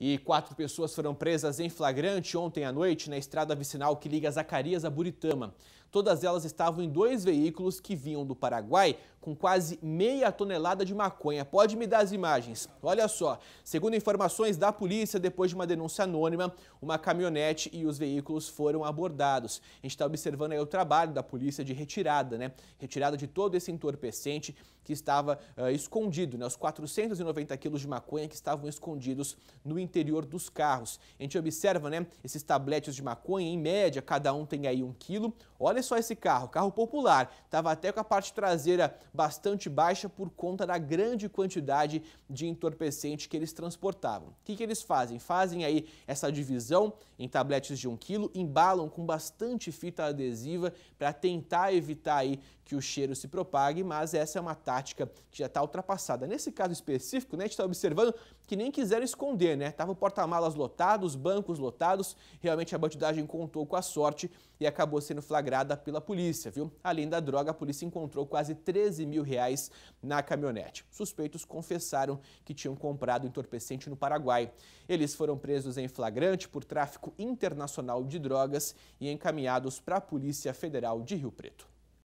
E quatro pessoas foram presas em flagrante ontem à noite na estrada vicinal que liga Zacarias a Buritama. Todas elas estavam em dois veículos que vinham do Paraguai com quase meia tonelada de maconha. Pode me dar as imagens. Olha só, segundo informações da polícia, depois de uma denúncia anônima, uma caminhonete e os veículos foram abordados. A gente está observando aí o trabalho da polícia de retirada, né? Retirada de todo esse entorpecente que estava uh, escondido, né? Os 490 quilos de maconha que estavam escondidos no interior dos carros. A gente observa, né? Esses tabletes de maconha, em média, cada um tem aí um quilo. Olha Olha só esse carro, carro popular. Estava até com a parte traseira bastante baixa por conta da grande quantidade de entorpecente que eles transportavam. O que, que eles fazem? Fazem aí essa divisão em tabletes de 1 kg, embalam com bastante fita adesiva para tentar evitar aí que o cheiro se propague, mas essa é uma tática que já está ultrapassada. Nesse caso específico, né, a gente está observando que nem quiseram esconder, né? Tava o porta-malas lotado, os bancos lotados, realmente a bandidagem contou com a sorte e acabou sendo flagrada pela polícia, viu? Além da droga, a polícia encontrou quase 13 mil reais na caminhonete. Suspeitos confessaram que tinham comprado entorpecente no Paraguai. Eles foram presos em flagrante por tráfico internacional de drogas e encaminhados para a Polícia Federal de Rio Preto.